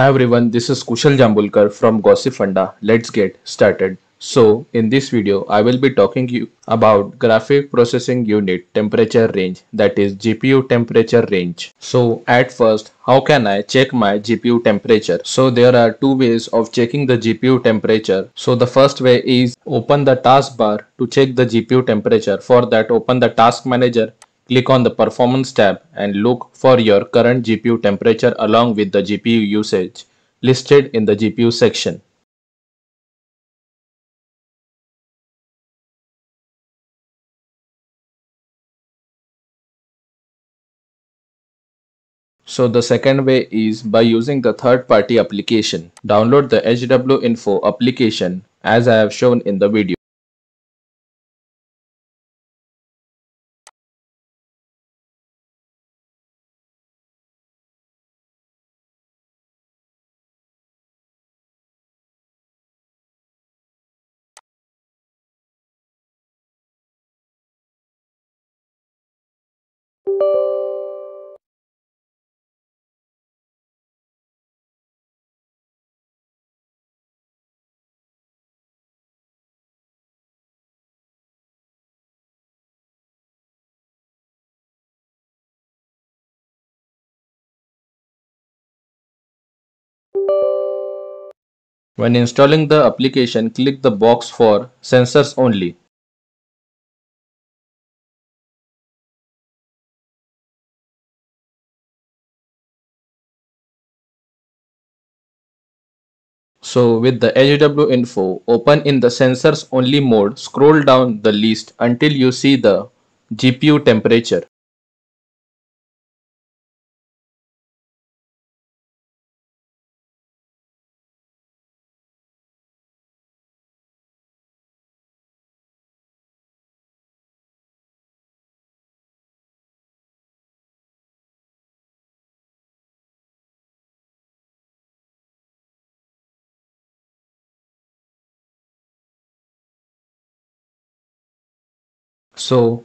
Hi everyone, this is Kushal Jambulkar from Gossip Funda. Let's get started. So, in this video, I will be talking you about graphic processing unit temperature range that is GPU temperature range. So, at first, how can I check my GPU temperature? So, there are two ways of checking the GPU temperature. So, the first way is open the taskbar to check the GPU temperature. For that, open the task manager Click on the Performance tab and look for your current GPU temperature along with the GPU usage listed in the GPU section. So the second way is by using the third party application. Download the HW Info application as I have shown in the video. When installing the application, click the box for sensors only. So with the HW info, open in the sensors only mode, scroll down the list until you see the GPU temperature. So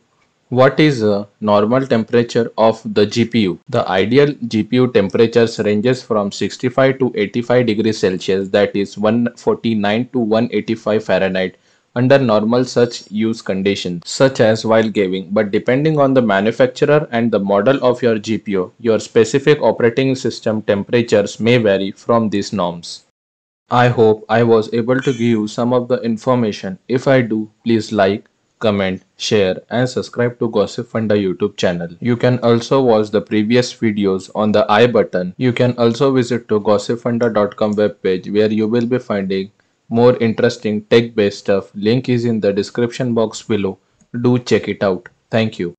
what is a normal temperature of the GPU? The ideal GPU temperatures ranges from 65 to 85 degrees Celsius that is 149 to 185 Fahrenheit under normal such use conditions such as while gaming but depending on the manufacturer and the model of your GPU, your specific operating system temperatures may vary from these norms. I hope I was able to give you some of the information. If I do, please like, comment, share and subscribe to Gossip Funda YouTube channel. You can also watch the previous videos on the i button. You can also visit to gossipfunda.com webpage where you will be finding more interesting tech based stuff. Link is in the description box below. Do check it out. Thank you.